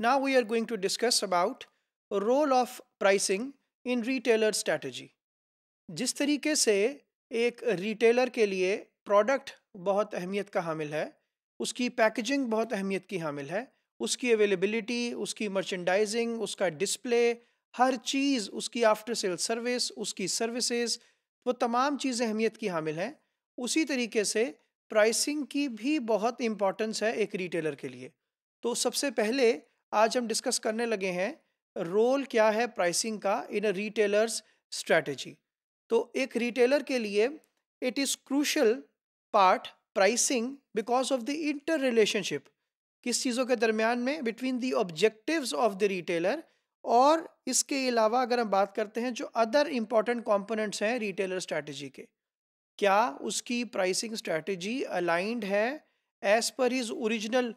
Now we are going to discuss about role of pricing in retailer strategy. जिस तरीके से एक retailer के लिए प्रोडक्ट बहुत अहमियत का हामिल है उसकी पैकेजिंग बहुत अहमियत की हामिल है उसकी अवेलेबिलिटी उसकी मर्चेंडाइजिंग उसका डिस्प्ले हर चीज़ उसकी आफ्टर सेल सर्विस उसकी सर्विसेज वो तमाम चीज़ें अहमियत की हामिल हैं उसी तरीके से प्राइसिंग की भी बहुत इम्पॉर्टेंस है एक रिटेलर के लिए तो सबसे पहले आज हम डिस्कस करने लगे हैं रोल क्या है प्राइसिंग का इन अ रिटेलर्स स्ट्रैटेजी तो एक रिटेलर के लिए it is crucial part pricing because of the inter relationship किस चीज़ों के दरमियान में between the objectives of the retailer और इसके अलावा अगर हम बात करते हैं जो अदर इम्पॉर्टेंट कॉम्पोनेंट्स हैं रिटेलर स्ट्रैटेजी के क्या उसकी प्राइसिंग स्ट्रैटेजी अलाइंड है as per his original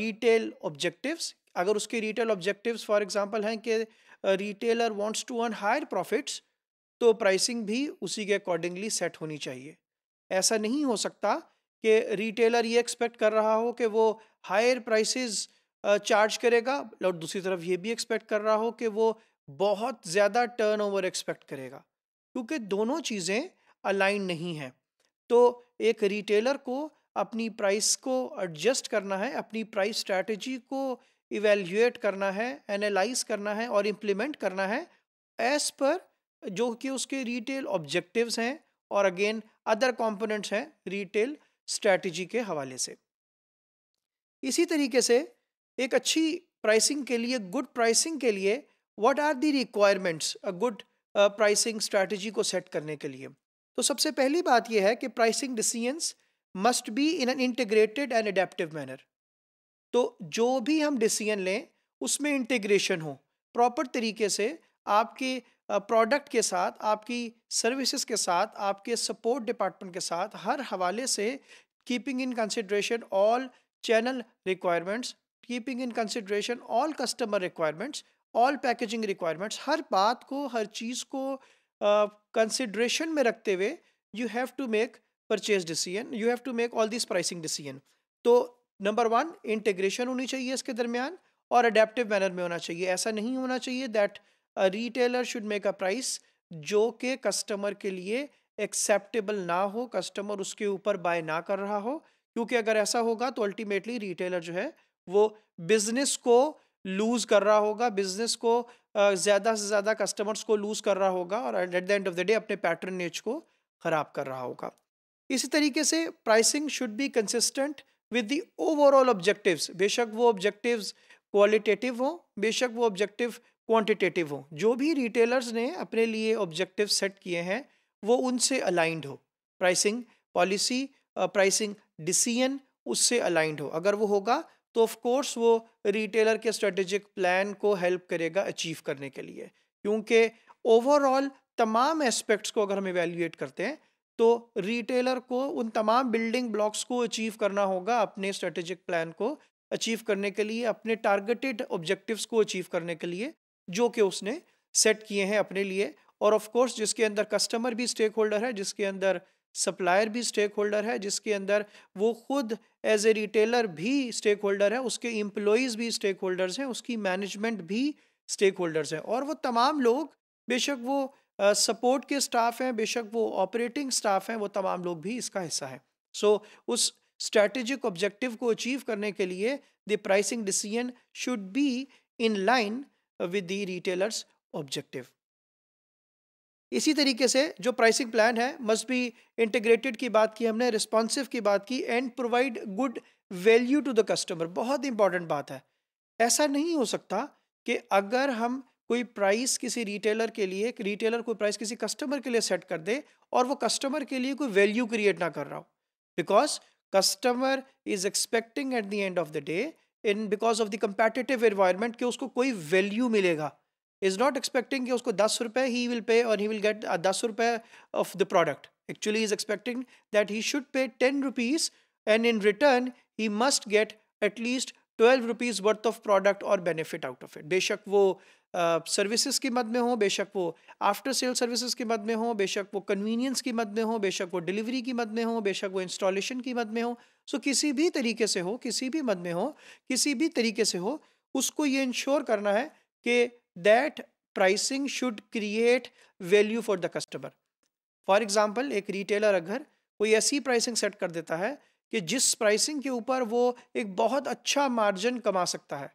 retail objectives अगर उसके रिटेल ऑब्जेक्टिव्स फॉर एग्जांपल हैं कि retailer wants to earn higher profits तो प्राइसिंग भी उसी के अकॉर्डिंगली सेट होनी चाहिए ऐसा नहीं हो सकता कि रिटेलर ये एक्सपेक्ट कर रहा हो कि वो हायर प्राइसेस चार्ज करेगा और दूसरी तरफ ये भी एक्सपेक्ट कर रहा हो कि वो बहुत ज़्यादा ओवर एक्सपेक्ट करेगा क्योंकि दोनों चीज़ें अलाइन नहीं हैं तो एक रिटेलर को अपनी प्राइस को एडजस्ट करना है अपनी प्राइस स्ट्रैटेजी को इवेल्यूएट करना है एनालाइज करना है और इम्प्लीमेंट करना है एज पर जो कि उसके रिटेल ऑब्जेक्टिव्स हैं और अगेन अदर कंपोनेंट्स हैं रिटेल स्ट्रेटजी के हवाले से इसी तरीके से एक अच्छी प्राइसिंग के लिए गुड प्राइसिंग के लिए what are the requirements a good pricing strategy को सेट करने के लिए तो सबसे पहली बात यह है कि pricing decisions must be in an integrated and adaptive manner तो जो भी हम डिसीजन लें उसमें इंटीग्रेशन हो प्रॉपर तरीके से आपके प्रोडक्ट के साथ आपकी सर्विसेज के साथ आपके सपोर्ट डिपार्टमेंट के साथ हर हवाले से keeping in consideration all channel requirements keeping in consideration all customer requirements all packaging requirements हर बात को हर चीज़ को कंसिड्रेशन uh, में रखते हुए you have to make purchase decision you have to make all this pricing decision तो number one integration होनी चाहिए इसके दरमियान और अडेप्टिव मैनर में होना चाहिए ऐसा नहीं होना चाहिए that retailer should make a price जो कि कस्टमर के लिए एक्सेप्टेबल ना हो कस्टमर उसके ऊपर बाय ना कर रहा हो क्योंकि अगर ऐसा होगा तो अल्टीमेटली रिटेलर जो है वो बिजनेस को लूज़ कर रहा होगा बिजनेस को ज़्यादा से ज़्यादा कस्टमर्स को लूज़ कर रहा होगा और at the end of the day अपने पैटर्न नेच को ख़राब कर रहा होगा इसी तरीके से pricing should be consistent with the overall objectives बेशक वो ऑब्जेक्टिव्स क्वालिटेटिव हों बेशक वो ऑब्जेक्टिव क्वांटिटेटिव हों जो भी रिटेलर्स ने अपने लिए ऑब्जेक्टिव सेट किए हैं वो उनसे अलाइंड हो प्राइसिंग पॉलिसी प्राइसिंग डिसीजन उससे अलाइंड हो अगर वो होगा तो ऑफ कोर्स वो रिटेलर के स्ट्रेटेजिक प्लान को हेल्प करेगा अचीव करने के लिए क्योंकि ओवरऑल तमाम एस्पेक्ट्स को अगर हम इवेल्यूएट करते हैं तो रिटेलर को उन तमाम बिल्डिंग ब्लॉक्स को अचीव करना होगा अपने स्ट्रेटेजिक प्लान को अचीव करने के लिए अपने टारगेटेड ऑब्जेक्टिव्स को अचीव करने के लिए जो कि उसने सेट किए हैं अपने लिए और ऑफ कोर्स जिसके अंदर कस्टमर भी स्टेक होल्डर है जिसके अंदर सप्लायर भी स्टेक होल्डर है जिसके अंदर वो खुद एज ए रिटेलर भी स्टेक होल्डर है उसके एम्प्लॉयज़ भी स्टेक होल्डर्स हैं उसकी मैनेजमेंट भी स्टेक होल्डर्स हैं और वो तमाम लोग बेशक वो सपोर्ट के स्टाफ हैं बेशक वो ऑपरेटिंग स्टाफ हैं वो तमाम लोग भी इसका हिस्सा हैं सो so, उस स्ट्रेटेजिक ऑब्जेक्टिव को अचीव करने के लिए the pricing decision should be in line with the retailer's objective इसी तरीके से जो प्राइसिंग प्लान है मस्ट बी इंटीग्रेटेड की बात की हमने रिस्पॉन्सिव की बात की and provide good value to the customer बहुत इंपॉर्टेंट बात है ऐसा नहीं हो सकता कि अगर हम कोई प्राइस किसी रिटेलर के लिए रिटेलर कोई प्राइस किसी कस्टमर के लिए सेट कर दे और वो कस्टमर के लिए कोई वैल्यू क्रिएट ना कर रहा हो because customer is expecting at the end of the day in because of the competitive environment कि उसको कोई वैल्यू मिलेगा इज़ नॉट एक्सपेक्टिंग कि उसको दस रुपये ही विल पे और ही विल गेट दस रुपये off the product actually is expecting that he should pay ten rupees and in return he must get at least twelve rupees worth of product और benefit out of it बेशक वो services की मद में हो बेशक वो आफ्टर सेल सर्विसेज की मद में हो बेशक वो कन्वीनियंस की मद में हो बेशक वो डिलीवरी की मद में हो बेशक वो इंस्टॉलेशन की मद में हो सो किसी भी तरीके से हो किसी भी मद में हो किसी भी तरीके से हो उसको ये इंश्योर करना है कि that pricing should create value for the customer for example एक रिटेलर अगर कोई ऐसी प्राइसिंग सेट कर देता है कि जिस प्राइसिंग के ऊपर वो एक बहुत अच्छा मार्जिन कमा सकता है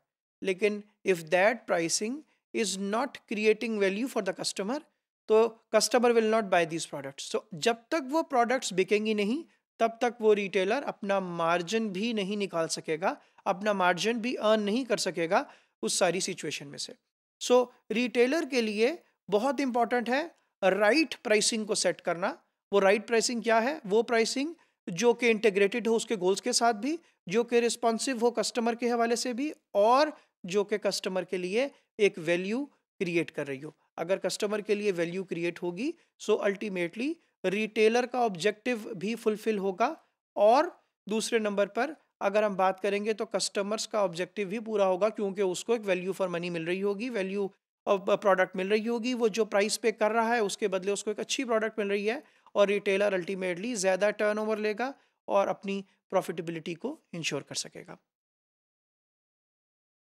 लेकिन if that pricing is not creating value for the customer तो customer will not buy these product so जब तक वो प्रोडक्ट्स बिकेंगी नहीं तब तक वो रिटेलर अपना मार्जिन भी नहीं निकाल सकेगा अपना मार्जिन भी अर्न नहीं कर सकेगा उस सारी सिचुएशन में से सो so, रिटेलर के लिए बहुत इंपॉर्टेंट है राइट right प्राइसिंग को सेट करना वो राइट right प्राइसिंग क्या है वो प्राइसिंग जो कि इंटेग्रेटेड हो उसके गोल्स के साथ भी जो कि रिस्पॉन्सिव हो कस्टमर के हवाले से भी और जो कि कस्टमर के लिए एक वैल्यू क्रिएट कर रही हो अगर कस्टमर के लिए वैल्यू क्रिएट होगी सो अल्टीमेटली रिटेलर का ऑब्जेक्टिव भी फुलफिल होगा और दूसरे नंबर पर अगर हम बात करेंगे तो कस्टमर्स का ऑब्जेक्टिव भी पूरा होगा क्योंकि उसको एक वैल्यू फॉर मनी मिल रही होगी वैल्यू प्रोडक्ट मिल रही होगी वो जो प्राइस पे कर रहा है उसके बदले उसको एक अच्छी प्रोडक्ट मिल रही है और रिटेलर अल्टीमेटली ज़्यादा टर्नओवर लेगा और अपनी प्रॉफिटेबिलिटी को इंश्योर कर सकेगा